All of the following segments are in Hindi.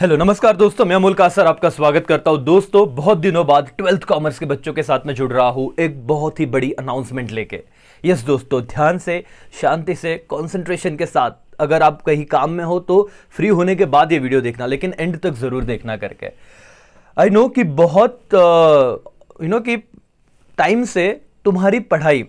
हेलो नमस्कार दोस्तों मैं अमोल कासर आपका स्वागत करता हूं दोस्तों बहुत दिनों बाद ट्वेल्थ कॉमर्स के बच्चों के साथ में जुड़ रहा हूं एक बहुत ही बड़ी अनाउंसमेंट लेके यस दोस्तों ध्यान से शांति से कंसंट्रेशन के साथ अगर आप कहीं काम में हो तो फ्री होने के बाद ये वीडियो देखना लेकिन एंड तक ज़रूर देखना करके आई नो कि बहुत यू uh, नो कि टाइम से तुम्हारी पढ़ाई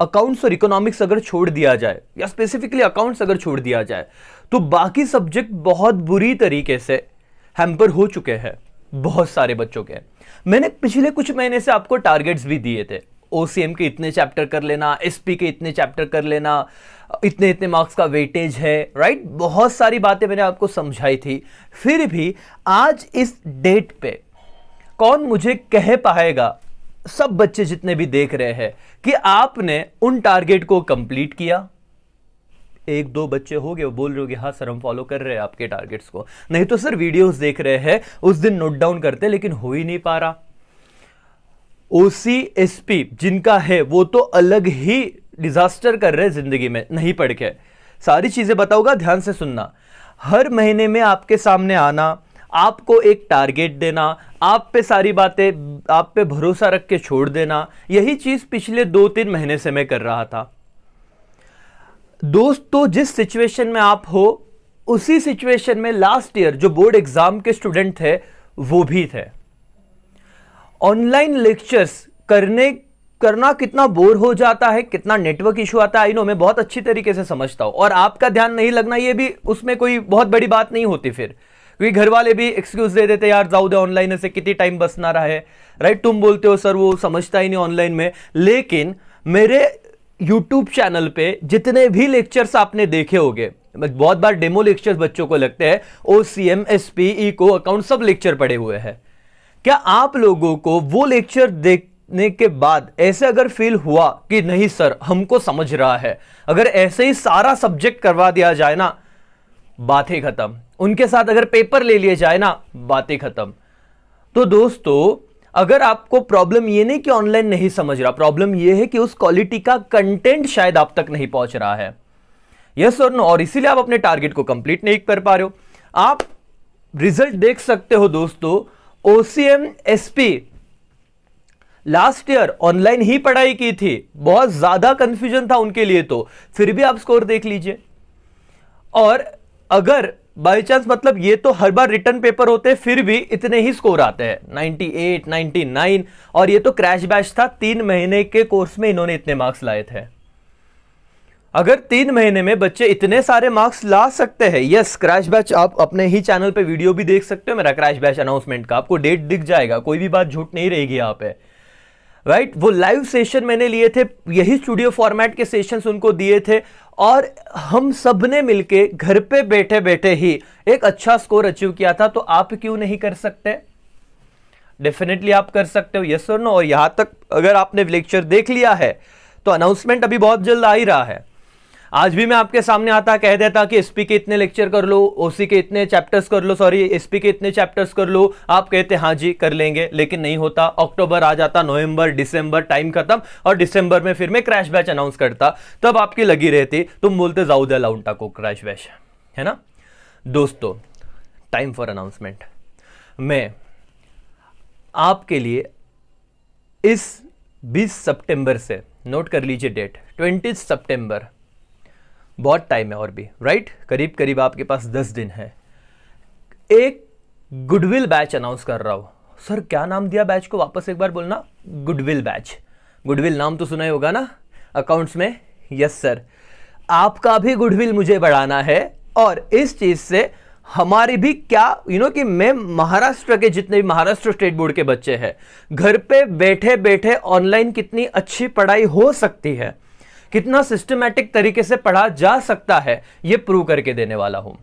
अकाउंट्स और इकोनॉमिक्स अगर छोड़ दिया जाए या स्पेसिफिकली अकाउंट्स अगर छोड़ दिया जाए तो बाकी सब्जेक्ट बहुत बुरी तरीके से हैम्पर हो चुके हैं बहुत सारे बच्चों के मैंने पिछले कुछ महीने से आपको टारगेट्स भी दिए थे ओ के इतने चैप्टर कर लेना एस के इतने चैप्टर कर लेना इतने इतने मार्क्स का वेटेज है राइट बहुत सारी बातें मैंने आपको समझाई थी फिर भी आज इस डेट पे कौन मुझे कह पाएगा सब बच्चे जितने भी देख रहे हैं कि आपने उन टारगेट को कंप्लीट किया एक दो बच्चे हो गए बोल रहे हो हाँ सर हम फॉलो कर रहे हैं आपके टारगेट्स को नहीं तो सर वीडियोस देख रहे हैं उस दिन नोट डाउन करते लेकिन हो ही नहीं पा रहा ओसी जिनका है वो तो अलग ही डिजास्टर कर रहे जिंदगी में नहीं पढ़ के सारी चीजें बताऊंगा ध्यान से सुनना हर महीने में आपके सामने आना आपको एक टारगेट देना आप पे सारी बातें आप पे भरोसा रख के छोड़ देना यही चीज़ पिछले दो तीन महीने से मैं कर रहा था दोस्तों जिस सिचुएशन में आप हो उसी सिचुएशन में लास्ट ईयर जो बोर्ड एग्ज़ाम के स्टूडेंट थे वो भी थे ऑनलाइन लेक्चर्स करने करना कितना बोर हो जाता है कितना नेटवर्क इशू आता है आई नो मैं बहुत अच्छी तरीके से समझता हूं और आपका ध्यान नहीं लगना ये भी उसमें कोई बहुत बड़ी बात नहीं होती फिर क्योंकि घर वाले भी एक्सक्यूज दे देते यार जाऊ दे ऑनलाइन से कितनी टाइम बसना रहा है राइट तुम बोलते हो सर वो समझता ही नहीं ऑनलाइन में लेकिन मेरे यूट्यूब चैनल पे जितने भी लेक्चर्स आपने देखे होंगे बहुत बार डेमो लेक्चर्स बच्चों को लगते हैं O C M S P E को अकाउंट सब लेक्चर पड़े हुए हैं क्या आप लोगों को वो लेक्चर देखने के बाद ऐसे अगर फील हुआ कि नहीं सर हमको समझ रहा है अगर ऐसे ही सारा सब्जेक्ट करवा दिया जाए ना बात ही खत्म उनके साथ अगर पेपर ले लिए जाए ना बातें खत्म तो दोस्तों अगर आपको प्रॉब्लम ये नहीं कि ऑनलाइन नहीं समझ रहा प्रॉब्लम ये है कि उस क्वालिटी का कंटेंट शायद आप तक नहीं पहुंच रहा है यस और नो और इसीलिए आप अपने टारगेट को कंप्लीट नहीं कर पा रहे हो आप रिजल्ट देख सकते हो दोस्तों OCM SP last year online ही पढ़ाई की थी बहुत ज्यादा कंफ्यूजन था उनके लिए तो फिर भी आप स्कोर देख लीजिए और अगर बाई चांस मतलब ये तो हर बार रिटर्न पेपर होते हैं फिर भी इतने ही स्कोर आते हैं 98, 99 और ये तो क्रैश बैच था तीन महीने के कोर्स में इन्होंने इतने मार्क्स लाए थे अगर तीन महीने में बच्चे इतने सारे मार्क्स ला सकते हैं यस क्रैश बैच आप अपने ही चैनल पे वीडियो भी देख सकते हो मेरा क्रैश बैच अनाउंसमेंट का आपको डेट दिख जाएगा कोई भी बात झूठ नहीं रहेगी यहाँ पे राइट right? वो लाइव सेशन मैंने लिए थे यही स्टूडियो फॉर्मेट के सेशंस उनको दिए थे और हम सब ने मिलकर घर पे बैठे बैठे ही एक अच्छा स्कोर अचीव किया था तो आप क्यों नहीं कर सकते डेफिनेटली आप कर सकते हो यस और नो और यहां तक अगर आपने लेक्चर देख लिया है तो अनाउंसमेंट अभी बहुत जल्द आ ही रहा है आज भी मैं आपके सामने आता कह देता कि एसपी के इतने लेक्चर कर लो ओसी के इतने चैप्टर्स कर लो सॉरी एसपी के इतने चैप्टर्स कर लो आप कहते हाँ जी कर लेंगे लेकिन नहीं होता अक्टूबर आ जाता नवंबर दिसंबर टाइम खत्म और दिसंबर में फिर मैं क्रैश बैच अनाउंस करता तब आपकी लगी रहती तुम बोलते जाऊ दे लाउंटा को क्रैश बैच है ना दोस्तों टाइम फॉर अनाउंसमेंट मैं आपके लिए इस 20 सितंबर से नोट कर लीजिए डेट 20 सितंबर बहुत टाइम है और भी राइट करीब करीब आपके पास दस दिन है एक गुडविल बैच अनाउंस कर रहा हो सर क्या नाम दिया बैच को वापस एक बार बोलना गुडविल बैच गुडविल नाम तो सुना ही होगा ना अकाउंट्स में यस सर आपका भी गुडविल मुझे बढ़ाना है और इस चीज़ से हमारी भी क्या यू you नो know, कि मैं महाराष्ट्र के जितने भी महाराष्ट्र स्टेट बोर्ड के बच्चे हैं घर पे बैठे बैठे ऑनलाइन कितनी अच्छी पढ़ाई हो सकती है कितना सिस्टमेटिक तरीके से पढ़ा जा सकता है ये प्रूव करके देने वाला हूं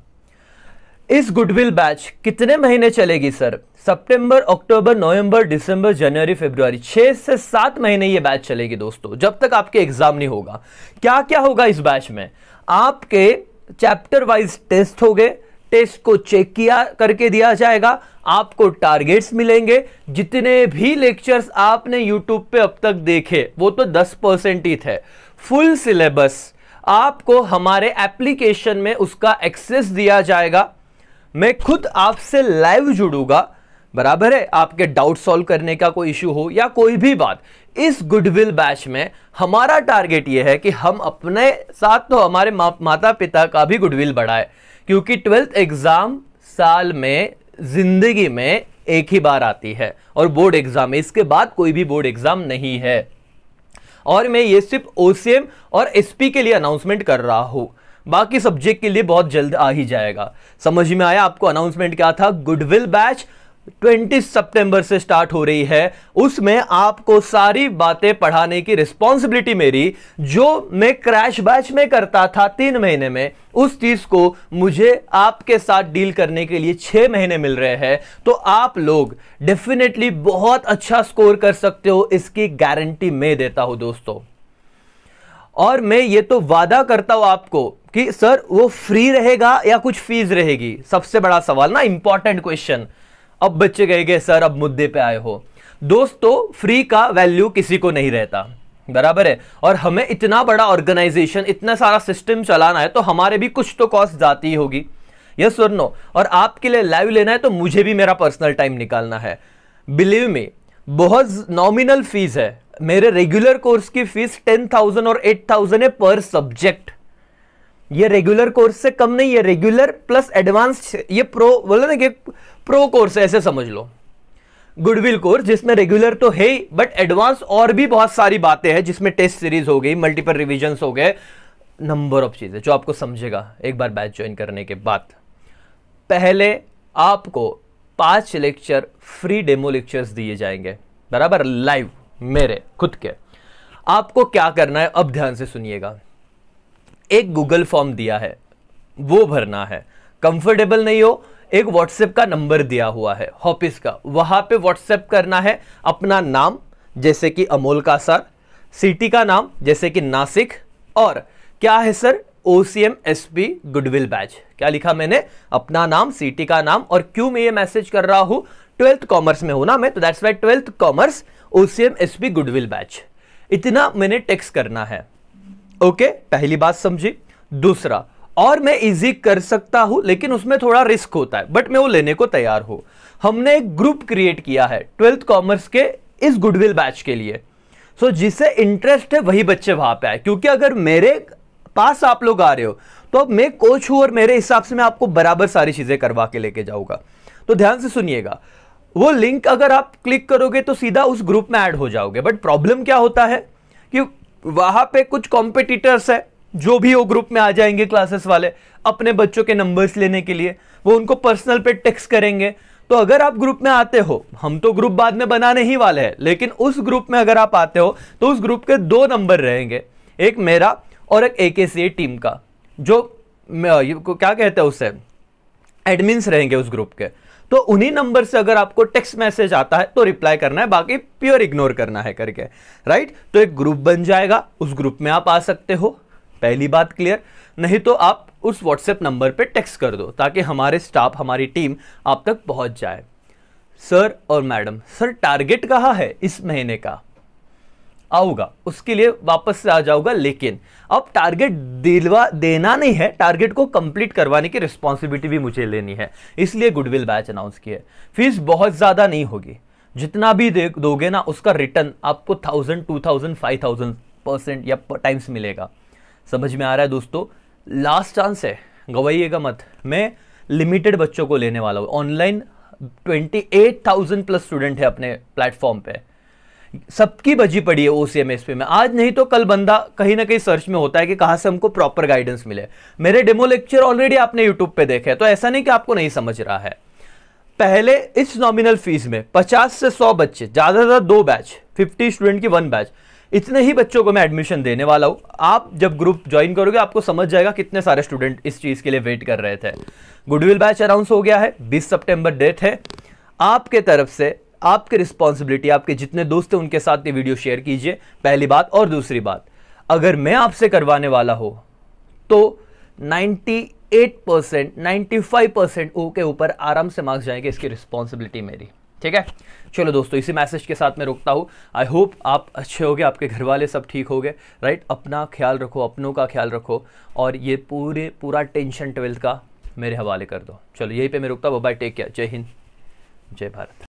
इस गुडविल बैच कितने महीने चलेगी सर सितंबर, अक्टूबर नवंबर दिसंबर जनवरी फरवरी छह से सात महीने ये बैच चलेगी दोस्तों जब तक आपके एग्जाम नहीं होगा क्या क्या होगा इस बैच में आपके चैप्टर वाइज टेस्ट हो गए टेस्ट को चेक किया करके दिया जाएगा आपको टारगेट्स मिलेंगे जितने भी लेक्चर्स आपने यूट्यूब पे अब तक देखे वो तो दस परसेंट ही थे फुल सिलेबस आपको हमारे एप्लीकेशन में उसका एक्सेस दिया जाएगा मैं खुद आपसे लाइव जुड़ूंगा बराबर है आपके डाउट सॉल्व करने का कोई इशू हो या कोई भी बात इस गुडविल बैच में हमारा टारगेट यह है कि हम अपने साथ तो हमारे मा, माता पिता का भी गुडविल बढ़ाए क्योंकि ट्वेल्थ एग्ज़ाम साल में ज़िंदगी में एक ही बार आती है और बोर्ड एग्ज़ाम इसके बाद कोई भी बोर्ड एग्ज़ाम नहीं है और मैं ये सिर्फ ओ और एस के लिए अनाउंसमेंट कर रहा हूँ बाकी सब्जेक्ट के लिए बहुत जल्द आ ही जाएगा समझ में आया आपको अनाउंसमेंट क्या था गुडविल बैच 20 सितंबर से स्टार्ट हो रही है उसमें आपको सारी बातें पढ़ाने की रिस्पॉन्सिबिलिटी मेरी जो मैं क्रैश बैच में करता था तीन महीने में उस चीज को मुझे आपके साथ डील करने के लिए छह महीने मिल रहे हैं तो आप लोग डेफिनेटली बहुत अच्छा स्कोर कर सकते हो इसकी गारंटी मैं देता हूं दोस्तों और मैं ये तो वादा करता हूं आपको कि सर वो फ्री रहेगा या कुछ फीस रहेगी सबसे बड़ा सवाल ना इंपॉर्टेंट क्वेश्चन अब बच्चे कहेंगे सर अब मुद्दे पे आए हो दोस्तों फ्री का वैल्यू किसी को नहीं रहता बराबर है और हमें इतना बड़ा ऑर्गेनाइजेशन इतना सारा सिस्टम चलाना है तो हमारे भी कुछ तो कॉस्ट जाती होगी यस सर नो और आपके लिए लाइव लेना है तो मुझे भी मेरा पर्सनल टाइम निकालना है बिलीव में बहुत नॉमिनल फीस है मेरे रेगुलर कोर्स की फीस टेन थाउजेंड और एट थाउजेंड है पर सब्जेक्ट ये रेगुलर कोर्स से कम नहीं है रेगुलर प्लस एडवांस ये प्रो बोले ना कि प्रो कोर्स ऐसे समझ लो गुडविल कोर्स जिसमें रेगुलर तो है ही बट एडवांस और भी बहुत सारी बातें हैं जिसमें टेस्ट सीरीज हो गई मल्टीपल रिविजन हो गए नंबर ऑफ चीज़ें जो आपको समझेगा एक बार बैच ज्वाइन करने के बाद पहले आपको पांच लेक्चर फ्री डेमो लेक्चर्स दिए जाएंगे बराबर लाइव मेरे खुद के आपको क्या करना है अब ध्यान से सुनिएगा एक गूगल फॉर्म दिया है वो भरना है कंफर्टेबल नहीं हो एक व्हाट्सएप का नंबर दिया हुआ है ऑफिस का वहां पे व्हाट्सएप करना है अपना नाम जैसे कि अमोल का सर सिटी का नाम जैसे कि नासिक और क्या है sir O C M S P goodwill batch क्या लिखा मैंने अपना नाम सिटी का नाम और क्यों मैं ये मैसेज कर रहा हूं ट्वेल्थ कॉमर्स में हूं ना मैं तो that's why twelfth commerce O C M S P goodwill batch इतना मैंने टेक्स करना है ओके okay, पहली बात समझी दूसरा और मैं इजी कर सकता हूं लेकिन उसमें थोड़ा रिस्क होता है बट मैं वो लेने को तैयार हूं हमने एक ग्रुप क्रिएट किया है ट्वेल्थ कॉमर्स के इस गुडविल बैच के लिए सो so, जिसे इंटरेस्ट है वही बच्चे वहां पे आए क्योंकि अगर मेरे पास आप लोग आ रहे हो तो अब मैं कोच हूं और मेरे हिसाब से मैं आपको बराबर सारी चीजें करवा के लेके जाऊंगा तो ध्यान से सुनिएगा वो लिंक अगर आप क्लिक करोगे तो सीधा उस ग्रुप में ऐड हो जाओगे बट प्रॉब्लम क्या होता है कि वहां पे कुछ कॉम्पिटिटर्स है जो भी वो ग्रुप में आ जाएंगे क्लासेस वाले अपने बच्चों के नंबर्स लेने के लिए वो उनको पर्सनल पे टेक्स्ट करेंगे तो अगर आप ग्रुप में आते हो हम तो ग्रुप बाद में बनाने ही वाले हैं लेकिन उस ग्रुप में अगर आप आते हो तो उस ग्रुप के दो नंबर रहेंगे एक मेरा और एक ए के टीम का जो क्या कहते हैं उससे एडमिन्स रहेंगे उस ग्रुप के तो उन्हीं नंबर से अगर आपको टेक्स्ट मैसेज आता है तो रिप्लाई करना है बाकी प्योर इग्नोर करना है करके राइट तो एक ग्रुप बन जाएगा उस ग्रुप में आप आ सकते हो पहली बात क्लियर नहीं तो आप उस व्हाट्सएप नंबर पे टेक्स्ट कर दो ताकि हमारे स्टाफ हमारी टीम आप तक पहुंच जाए सर और मैडम सर टारगेट कहा है इस महीने का आऊगा उसके लिए वापस से आ जाऊंगा लेकिन अब टारगेट दिलवा देना नहीं है टारगेट को कंप्लीट करवाने की रिस्पॉन्सिबिलिटी भी मुझे लेनी है इसलिए गुडविल बैच अनाउंस किया फीस बहुत ज़्यादा नहीं होगी जितना भी दे दोगे ना उसका रिटर्न आपको thousand two thousand five thousand percent या टाइम्स मिलेगा समझ में आ रहा है दोस्तों लास्ट चांस है गवाइएगा मत मैं लिमिटेड बच्चों को लेने वाला हूँ ऑनलाइन 28,000 प्लस स्टूडेंट है अपने प्लेटफॉर्म पे सबकी बजी पड़ी है ओ सी एम एस में आज नहीं तो कल बंदा कहीं ना कहीं सर्च में होता है कि कहाँ से हमको प्रॉपर गाइडेंस मिले मेरे डेमो लेक्चर ऑलरेडी आपने यूट्यूब पे देखे तो ऐसा नहीं कि आपको नहीं समझ रहा है पहले इस नॉमिनल फीस में 50 से 100 बच्चे ज्यादा दो बैच 50 स्टूडेंट की वन बैच इतने ही बच्चों को मैं एडमिशन देने वाला हूँ आप जब ग्रुप ज्वाइन करोगे आपको समझ जाएगा कितने सारे स्टूडेंट इस चीज़ के लिए वेट कर रहे थे गुडविल बैच अनाउंस हो गया है बीस सितंबर डेट है आपके तरफ से आपकी रिस्पॉन्सिबिलिटी आपके जितने दोस्त हैं उनके साथ ये वीडियो शेयर कीजिए पहली बात और दूसरी बात अगर मैं आपसे करवाने वाला हो तो 98 परसेंट नाइन्टी फाइव परसेंट ओ के ऊपर आराम से मार्क्स जाएंगे इसकी रिस्पॉन्सिबिलिटी मेरी ठीक है चलो दोस्तों इसी मैसेज के साथ मैं रुकता हूँ आई होप आप अच्छे गए आपके घर वाले सब ठीक हो गए राइट अपना ख्याल रखो अपनों का ख्याल रखो और ये पूरे पूरा टेंशन ट्वेल्थ का मेरे हवाले कर दो चलो यही पे मैं रुकता हूँ बाय टेक केयर जय हिंद जय भारत